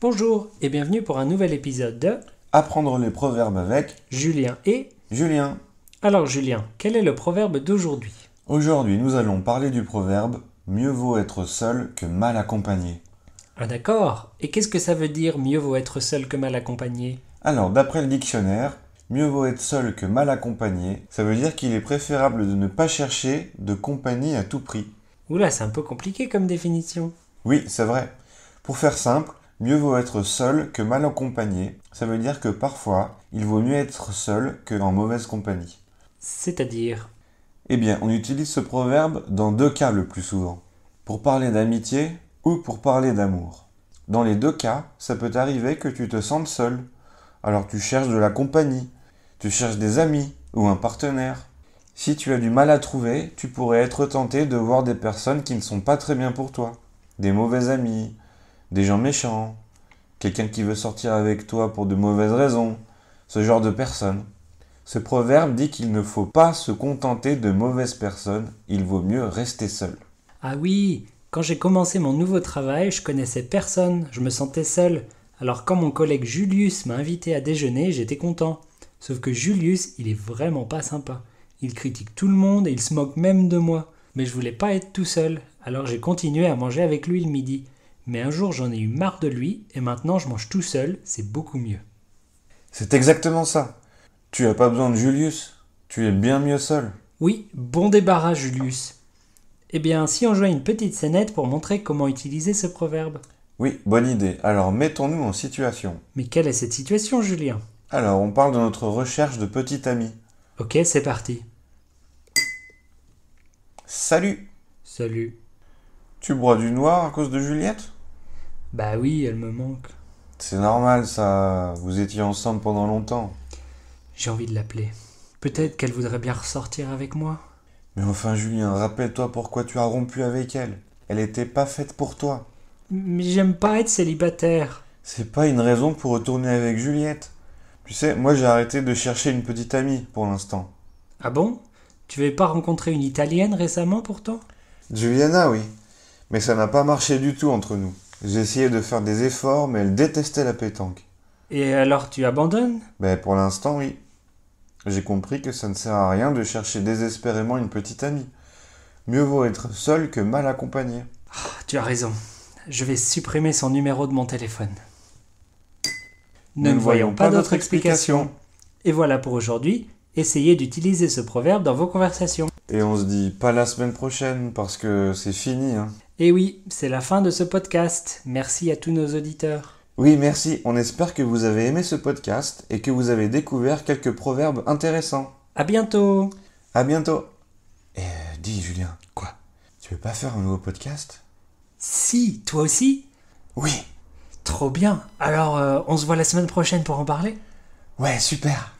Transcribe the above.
Bonjour et bienvenue pour un nouvel épisode de Apprendre les proverbes avec Julien et Julien. Alors Julien, quel est le proverbe d'aujourd'hui Aujourd'hui, nous allons parler du proverbe Mieux vaut être seul que mal accompagné. Ah d'accord. Et qu'est-ce que ça veut dire mieux vaut être seul que mal accompagné Alors, d'après le dictionnaire, mieux vaut être seul que mal accompagné, ça veut dire qu'il est préférable de ne pas chercher de compagnie à tout prix. Oula, c'est un peu compliqué comme définition. Oui, c'est vrai. Pour faire simple, Mieux vaut être seul que mal accompagné. Ça veut dire que parfois, il vaut mieux être seul qu'en mauvaise compagnie. C'est-à-dire Eh bien, on utilise ce proverbe dans deux cas le plus souvent. Pour parler d'amitié ou pour parler d'amour. Dans les deux cas, ça peut arriver que tu te sentes seul. Alors tu cherches de la compagnie, tu cherches des amis ou un partenaire. Si tu as du mal à trouver, tu pourrais être tenté de voir des personnes qui ne sont pas très bien pour toi, des mauvais amis, des gens méchants, quelqu'un qui veut sortir avec toi pour de mauvaises raisons, ce genre de personnes. Ce proverbe dit qu'il ne faut pas se contenter de mauvaises personnes, il vaut mieux rester seul. Ah oui, quand j'ai commencé mon nouveau travail, je connaissais personne, je me sentais seul. Alors quand mon collègue Julius m'a invité à déjeuner, j'étais content. Sauf que Julius, il est vraiment pas sympa. Il critique tout le monde et il se moque même de moi. Mais je voulais pas être tout seul, alors j'ai continué à manger avec lui le midi mais un jour j'en ai eu marre de lui et maintenant je mange tout seul, c'est beaucoup mieux. C'est exactement ça. Tu as pas besoin de Julius, tu es bien mieux seul. Oui, bon débarras Julius. Eh bien, si on jouait une petite scénette pour montrer comment utiliser ce proverbe. Oui, bonne idée. Alors mettons-nous en situation. Mais quelle est cette situation, Julien Alors, on parle de notre recherche de petit ami. Ok, c'est parti. Salut Salut. Tu bois du noir à cause de Juliette bah oui, elle me manque. C'est normal ça, vous étiez ensemble pendant longtemps. J'ai envie de l'appeler. Peut-être qu'elle voudrait bien ressortir avec moi. Mais enfin Julien, rappelle-toi pourquoi tu as rompu avec elle. Elle n'était pas faite pour toi. Mais j'aime pas être célibataire. C'est pas une raison pour retourner avec Juliette. Tu sais, moi j'ai arrêté de chercher une petite amie pour l'instant. Ah bon Tu n'avais pas rencontré une Italienne récemment pourtant Juliana, oui. Mais ça n'a pas marché du tout entre nous. J'ai essayé de faire des efforts, mais elle détestait la pétanque. Et alors tu abandonnes Ben pour l'instant, oui. J'ai compris que ça ne sert à rien de chercher désespérément une petite amie. Mieux vaut être seul que mal accompagné. Ah, tu as raison. Je vais supprimer son numéro de mon téléphone. Ne ne voyons pas, d'autres explications. Et voilà pour aujourd'hui. Essayez d'utiliser ce proverbe dans vos conversations. Et on se dit pas la semaine prochaine parce que c'est fini. Hein. Et eh oui, c'est la fin de ce podcast. Merci à tous nos auditeurs. Oui, merci. On espère que vous avez aimé ce podcast et que vous avez découvert quelques proverbes intéressants. À bientôt. À bientôt. Et eh, dis, Julien, quoi Tu veux pas faire un nouveau podcast Si, toi aussi Oui. Trop bien. Alors, euh, on se voit la semaine prochaine pour en parler Ouais, super.